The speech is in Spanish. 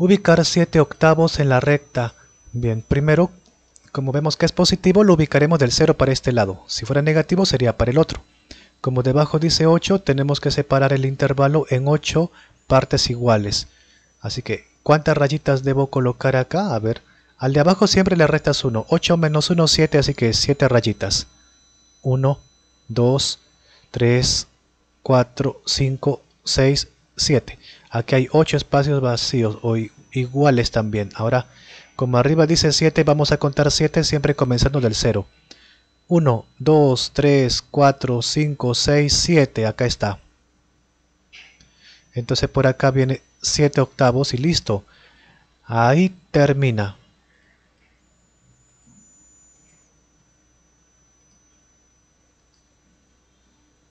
ubicar 7 octavos en la recta. Bien, primero, como vemos que es positivo, lo ubicaremos del 0 para este lado. Si fuera negativo, sería para el otro. Como debajo dice 8, tenemos que separar el intervalo en 8 partes iguales. Así que, ¿cuántas rayitas debo colocar acá? A ver, al de abajo siempre le restas 1. 8 menos 1, 7, así que 7 rayitas. 1, 2, 3, 4, 5, 6, 7. Aquí hay 8 espacios vacíos o iguales también. Ahora, como arriba dice 7, vamos a contar 7 siempre comenzando del 0. 1, 2, 3, 4, 5, 6, 7. Acá está. Entonces por acá viene 7 octavos y listo. Ahí termina.